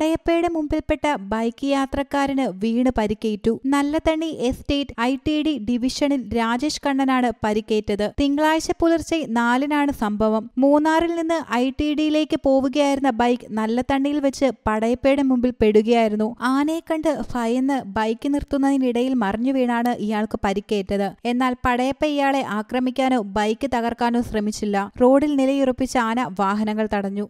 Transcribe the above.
കടയപ്പയുടെ മുമ്പിൽപ്പെട്ട bike യാത്രക്കാരന് വീണ് പരിക്കേറ്റു Nallathanni estate I T D ഡിവിഷനിൽ രാജേഷ് കണ്ണനാണ് പരിക്കേറ്റത് തിങ്കളാഴ്ച പുലർച്ചെ നാലിനാണ് സംഭവം മൂന്നാറിൽ നിന്ന് ഐ ടി ഡിയിലേക്ക് പോവുകയായിരുന്ന ബൈക്ക് നല്ലതണ്ണിയിൽ വെച്ച് പടയപ്പയുടെ മുമ്പിൽ പെടുകയായിരുന്നു ആനയെ കണ്ട് ഭയന്ന് ബൈക്ക് നിർത്തുന്നതിനിടയിൽ മറിഞ്ഞു വീണാണ് ഇയാൾക്ക് പരിക്കേറ്റത് എന്നാൽ പടയപ്പ ഇയാളെ ആക്രമിക്കാനോ ബൈക്ക് തകർക്കാനോ ശ്രമിച്ചില്ല റോഡിൽ നിലയുറപ്പിച്ച ആന വാഹനങ്ങൾ തടഞ്ഞു